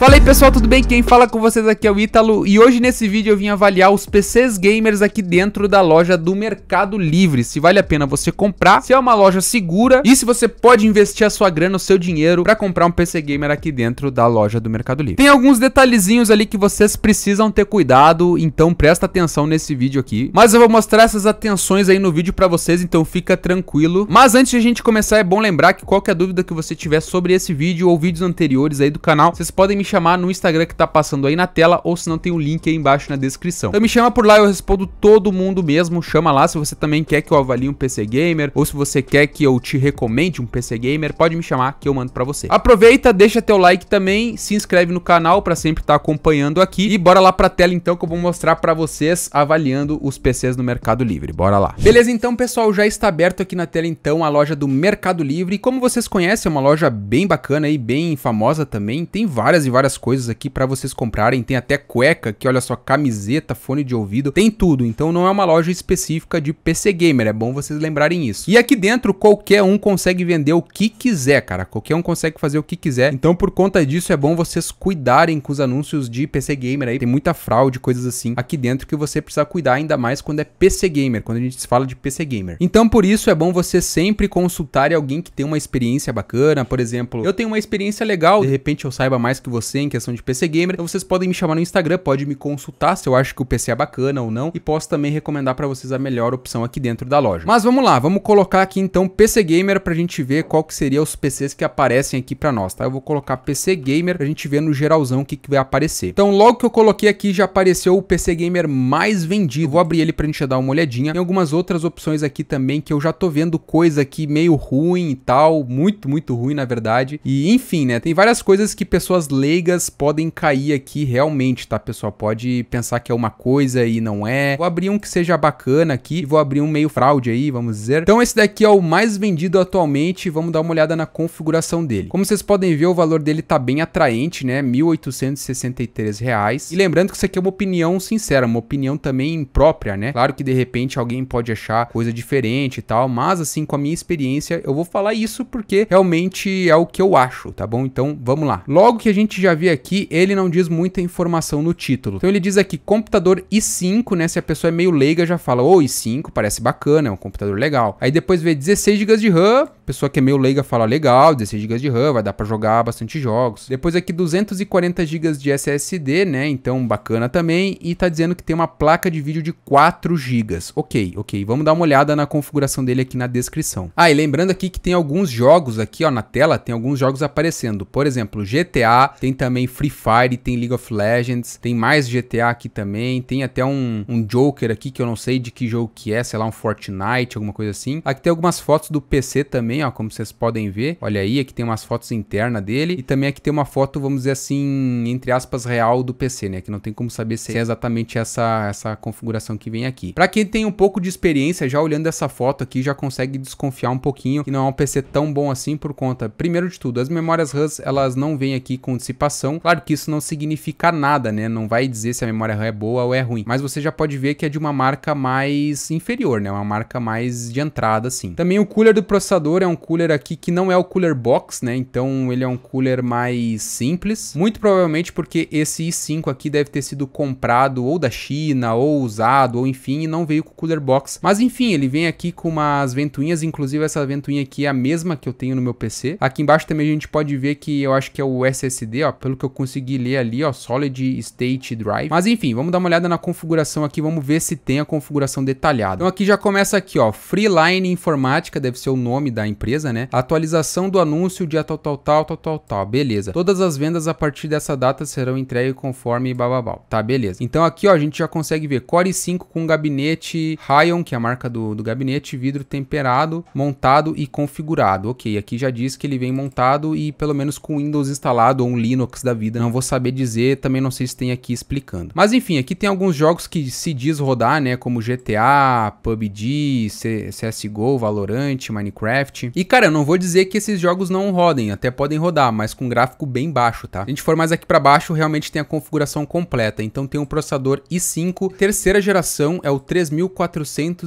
Fala aí pessoal, tudo bem? Quem fala com vocês aqui é o Ítalo e hoje nesse vídeo eu vim avaliar os PCs gamers aqui dentro da loja do Mercado Livre, se vale a pena você comprar, se é uma loja segura e se você pode investir a sua grana, o seu dinheiro para comprar um PC gamer aqui dentro da loja do Mercado Livre. Tem alguns detalhezinhos ali que vocês precisam ter cuidado, então presta atenção nesse vídeo aqui, mas eu vou mostrar essas atenções aí no vídeo para vocês, então fica tranquilo. Mas antes de a gente começar é bom lembrar que qualquer dúvida que você tiver sobre esse vídeo ou vídeos anteriores aí do canal, vocês podem me chamar no Instagram que tá passando aí na tela, ou se não tem o um link aí embaixo na descrição. Então me chama por lá, eu respondo todo mundo mesmo, chama lá. Se você também quer que eu avalie um PC Gamer, ou se você quer que eu te recomende um PC Gamer, pode me chamar que eu mando pra você. Aproveita, deixa teu like também, se inscreve no canal pra sempre estar tá acompanhando aqui. E bora lá pra tela então que eu vou mostrar pra vocês avaliando os PCs no Mercado Livre, bora lá. Beleza, então pessoal, já está aberto aqui na tela então a loja do Mercado Livre. E como vocês conhecem, é uma loja bem bacana e bem famosa também, tem várias e várias várias coisas aqui para vocês comprarem. Tem até cueca aqui, olha só, camiseta, fone de ouvido, tem tudo. Então não é uma loja específica de PC Gamer, é bom vocês lembrarem isso. E aqui dentro, qualquer um consegue vender o que quiser, cara. Qualquer um consegue fazer o que quiser. Então por conta disso, é bom vocês cuidarem com os anúncios de PC Gamer aí. Tem muita fraude, coisas assim aqui dentro que você precisa cuidar ainda mais quando é PC Gamer, quando a gente fala de PC Gamer. Então por isso é bom você sempre consultar alguém que tem uma experiência bacana. Por exemplo, eu tenho uma experiência legal, de repente eu saiba mais que você em questão de PC Gamer. Então vocês podem me chamar no Instagram, pode me consultar se eu acho que o PC é bacana ou não. E posso também recomendar para vocês a melhor opção aqui dentro da loja. Mas vamos lá, vamos colocar aqui então PC Gamer pra gente ver qual que seria os PCs que aparecem aqui pra nós, tá? Eu vou colocar PC Gamer pra gente ver no geralzão o que, que vai aparecer. Então logo que eu coloquei aqui já apareceu o PC Gamer mais vendido. vou abrir ele pra gente dar uma olhadinha. Tem algumas outras opções aqui também que eu já tô vendo coisa aqui meio ruim e tal, muito, muito ruim na verdade. E enfim, né, tem várias coisas que pessoas leem leigas podem cair aqui realmente, tá, pessoal? Pode pensar que é uma coisa e não é. Vou abrir um que seja bacana aqui, vou abrir um meio fraude aí, vamos dizer. Então esse daqui é o mais vendido atualmente, vamos dar uma olhada na configuração dele. Como vocês podem ver, o valor dele tá bem atraente, né? R$ 1.863. E lembrando que isso aqui é uma opinião sincera, uma opinião também própria, né? Claro que de repente alguém pode achar coisa diferente e tal, mas assim, com a minha experiência, eu vou falar isso porque realmente é o que eu acho, tá bom? Então, vamos lá. Logo que a gente já já vi aqui, ele não diz muita informação no título. Então ele diz aqui computador i5, né? Se a pessoa é meio leiga, já fala, ô, oh, i5 parece bacana, é um computador legal. Aí depois vê 16 GB de RAM, pessoa que é meio leiga fala, legal, 16 GB de RAM, vai dar para jogar bastante jogos. Depois aqui 240 GB de SSD, né? Então bacana também. E tá dizendo que tem uma placa de vídeo de 4 GB. Ok, ok. Vamos dar uma olhada na configuração dele aqui na descrição. Ah, e lembrando aqui que tem alguns jogos aqui, ó, na tela, tem alguns jogos aparecendo. Por exemplo, GTA, tem também Free Fire, tem League of Legends, tem mais GTA aqui também, tem até um, um Joker aqui que eu não sei de que jogo que é, sei lá, um Fortnite, alguma coisa assim. Aqui tem algumas fotos do PC também, ó, como vocês podem ver. Olha aí, aqui tem umas fotos internas dele e também aqui tem uma foto, vamos dizer assim, entre aspas, real do PC, né? Que não tem como saber se é exatamente essa, essa configuração que vem aqui. Para quem tem um pouco de experiência, já olhando essa foto aqui, já consegue desconfiar um pouquinho que não é um PC tão bom assim por conta, primeiro de tudo, as memórias RAM, elas não vêm aqui com dissipação. Claro que isso não significa nada, né? Não vai dizer se a memória RAM é boa ou é ruim, mas você já pode ver que é de uma marca mais inferior, né? Uma marca mais de entrada, assim. Também o cooler do processador é um um cooler aqui que não é o cooler box, né? Então ele é um cooler mais simples. Muito provavelmente porque esse i5 aqui deve ter sido comprado ou da China, ou usado, ou enfim, e não veio com o cooler box. Mas enfim, ele vem aqui com umas ventoinhas, inclusive essa ventoinha aqui é a mesma que eu tenho no meu PC. Aqui embaixo também a gente pode ver que eu acho que é o SSD, ó, pelo que eu consegui ler ali, ó, Solid State Drive. Mas enfim, vamos dar uma olhada na configuração aqui, vamos ver se tem a configuração detalhada. Então aqui já começa aqui, ó, Freeline Informática, deve ser o nome da empresa, né? Atualização do anúncio dia tal, tal, tal, tal, tal, tal. Beleza. Todas as vendas a partir dessa data serão entregues conforme bababal. Tá, beleza. Então aqui, ó, a gente já consegue ver Core 5 com gabinete Rayon, que é a marca do, do gabinete, vidro temperado, montado e configurado. Ok, aqui já diz que ele vem montado e pelo menos com Windows instalado ou um Linux da vida. Não vou saber dizer, também não sei se tem aqui explicando. Mas enfim, aqui tem alguns jogos que se diz rodar, né? Como GTA, PUBG, CSGO, Valorant, Minecraft, e cara, eu não vou dizer que esses jogos não rodem, até podem rodar, mas com gráfico bem baixo, tá? Se a gente for mais aqui para baixo, realmente tem a configuração completa, então tem um processador i5, terceira geração é o 3470.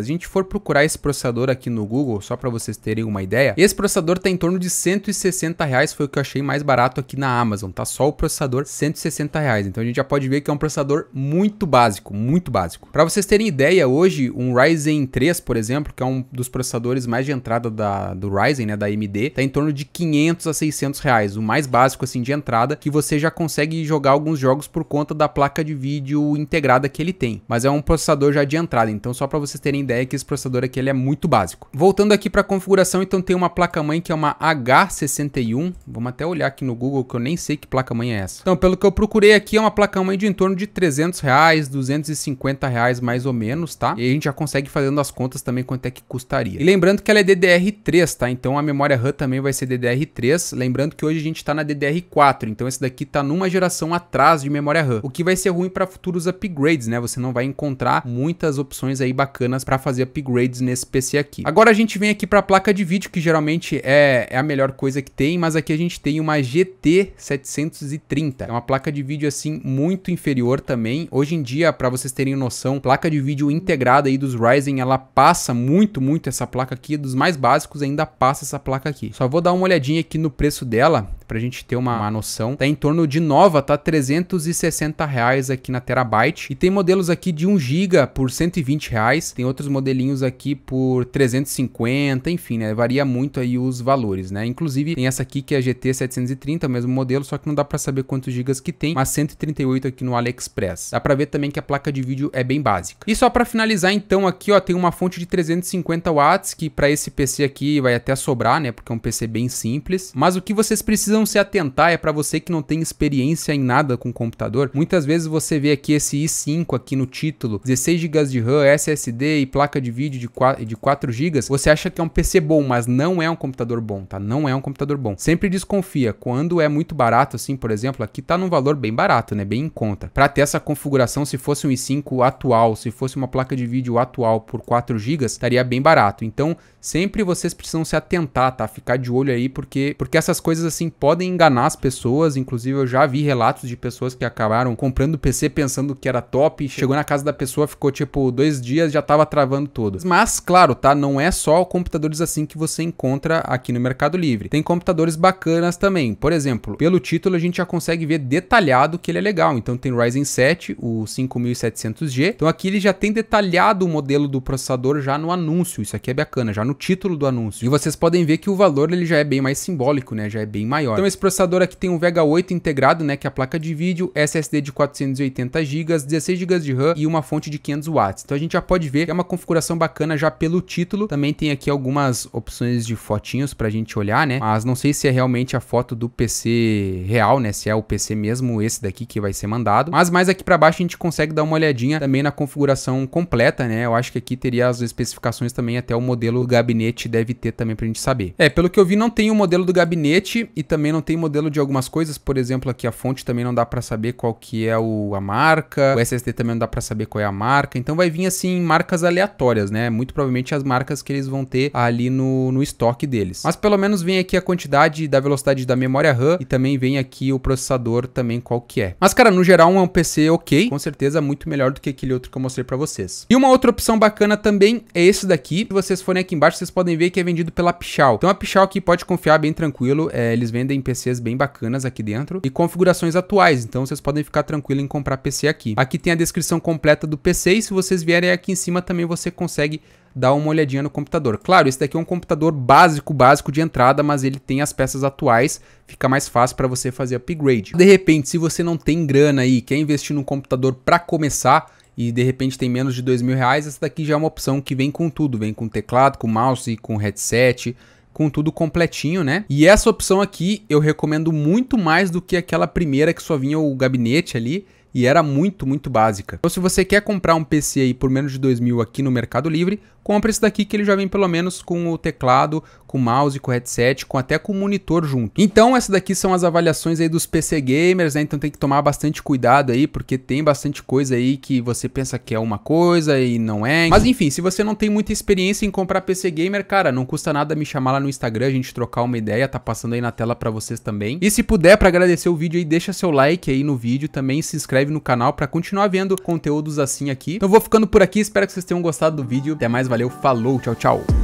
Se a gente for procurar esse processador aqui no Google, só para vocês terem uma ideia, esse processador tá em torno de 160 reais, foi o que eu achei mais barato aqui na Amazon, tá? Só o processador 160 reais, então a gente já pode ver que é um processador muito básico, muito básico. Para vocês terem ideia, hoje um Ryzen 3, por exemplo, que é um dos processadores mais de entrada entrada da, do Ryzen, né, da AMD, tá em torno de 500 a 600 reais, o mais básico assim de entrada, que você já consegue jogar alguns jogos por conta da placa de vídeo integrada que ele tem. Mas é um processador já de entrada, então só para vocês terem ideia que esse processador aqui ele é muito básico. Voltando aqui para a configuração, então tem uma placa-mãe que é uma H61, vamos até olhar aqui no Google que eu nem sei que placa-mãe é essa. Então, pelo que eu procurei aqui, é uma placa-mãe de em torno de 300 reais, 250 reais mais ou menos, tá? E a gente já consegue fazendo as contas também quanto é que custaria. E lembrando que ela é DDR3, tá? Então a memória RAM também vai ser DDR3, lembrando que hoje a gente está na DDR4, então esse daqui está numa geração atrás de memória RAM, o que vai ser ruim para futuros upgrades, né? Você não vai encontrar muitas opções aí bacanas para fazer upgrades nesse PC aqui. Agora a gente vem aqui para a placa de vídeo, que geralmente é, é a melhor coisa que tem, mas aqui a gente tem uma GT 730, é uma placa de vídeo assim muito inferior também. Hoje em dia, para vocês terem noção, placa de vídeo integrada aí dos Ryzen, ela passa muito, muito essa placa aqui é dos mais mais básicos ainda passa essa placa aqui. Só vou dar uma olhadinha aqui no preço dela, pra gente ter uma, uma noção. Tá em torno de nova, tá 360 reais aqui na Terabyte. E tem modelos aqui de 1 GB por 120 reais. Tem outros modelinhos aqui por 350, enfim, né? Varia muito aí os valores, né? Inclusive tem essa aqui que é a GT 730, o mesmo modelo, só que não dá pra saber quantos gigas que tem, mas 138 aqui no AliExpress. Dá pra ver também que a placa de vídeo é bem básica. E só pra finalizar então aqui, ó, tem uma fonte de 350 watts que para esse PC aqui vai até sobrar, né? Porque é um PC bem simples. Mas o que vocês precisam se atentar é para você que não tem experiência em nada com computador. Muitas vezes você vê aqui esse i5 aqui no título, 16 GB de RAM, SSD e placa de vídeo de 4, de 4 GB. Você acha que é um PC bom, mas não é um computador bom, tá? Não é um computador bom. Sempre desconfia. Quando é muito barato, assim, por exemplo, aqui tá num valor bem barato, né? Bem em conta. Para ter essa configuração, se fosse um i5 atual, se fosse uma placa de vídeo atual por 4 GB, estaria bem barato. Então, sempre sempre vocês precisam se atentar, tá? Ficar de olho aí, porque, porque essas coisas assim podem enganar as pessoas. Inclusive, eu já vi relatos de pessoas que acabaram comprando PC pensando que era top, chegou na casa da pessoa, ficou tipo dois dias, já tava travando tudo. Mas, claro, tá? Não é só computadores assim que você encontra aqui no Mercado Livre. Tem computadores bacanas também. Por exemplo, pelo título a gente já consegue ver detalhado que ele é legal. Então tem Ryzen 7, o 5700G. Então aqui ele já tem detalhado o modelo do processador já no anúncio. Isso aqui é bacana, já no título título do anúncio. E vocês podem ver que o valor ele já é bem mais simbólico, né? Já é bem maior. Então esse processador aqui tem um Vega 8 integrado, né? Que é a placa de vídeo, SSD de 480 GB, 16 GB de RAM e uma fonte de 500 watts. Então a gente já pode ver que é uma configuração bacana já pelo título. Também tem aqui algumas opções de fotinhos pra gente olhar, né? Mas não sei se é realmente a foto do PC real, né? Se é o PC mesmo esse daqui que vai ser mandado. Mas mais aqui pra baixo a gente consegue dar uma olhadinha também na configuração completa, né? Eu acho que aqui teria as especificações também até o modelo gabinete gabinete deve ter também pra gente saber. É, pelo que eu vi, não tem o modelo do gabinete e também não tem modelo de algumas coisas. Por exemplo, aqui a fonte também não dá para saber qual que é o, a marca. O SSD também não dá para saber qual é a marca. Então vai vir assim marcas aleatórias, né? Muito provavelmente as marcas que eles vão ter ali no, no estoque deles. Mas pelo menos vem aqui a quantidade da velocidade da memória RAM e também vem aqui o processador também qual que é. Mas cara, no geral é um PC ok, com certeza muito melhor do que aquele outro que eu mostrei para vocês. E uma outra opção bacana também é esse daqui. Se vocês forem aqui embaixo, vocês vocês podem ver que é vendido pela Pichal. Então a Pichal aqui pode confiar bem tranquilo, é, eles vendem PCs bem bacanas aqui dentro e configurações atuais, então vocês podem ficar tranquilo em comprar PC aqui. Aqui tem a descrição completa do PC e se vocês vierem aqui em cima também você consegue dar uma olhadinha no computador. Claro, esse daqui é um computador básico, básico de entrada, mas ele tem as peças atuais, fica mais fácil para você fazer upgrade. De repente, se você não tem grana aí, quer investir num computador para começar, e de repente tem menos de dois mil reais, essa daqui já é uma opção que vem com tudo, vem com teclado, com mouse, com headset, com tudo completinho, né? E essa opção aqui eu recomendo muito mais do que aquela primeira que só vinha o gabinete ali, e era muito, muito básica. Então se você quer comprar um PC aí por menos de dois mil aqui no Mercado Livre, compra esse daqui que ele já vem pelo menos com o teclado, com mouse, com headset, com até com monitor junto. Então essas daqui são as avaliações aí dos PC gamers, né? Então tem que tomar bastante cuidado aí, porque tem bastante coisa aí que você pensa que é uma coisa e não é. Mas enfim, se você não tem muita experiência em comprar PC gamer, cara, não custa nada me chamar lá no Instagram, a gente trocar uma ideia, tá passando aí na tela para vocês também. E se puder, para agradecer o vídeo aí, deixa seu like aí no vídeo, também se inscreve no canal para continuar vendo conteúdos assim aqui. Então vou ficando por aqui, espero que vocês tenham gostado do vídeo. Até mais, valeu, falou, tchau, tchau.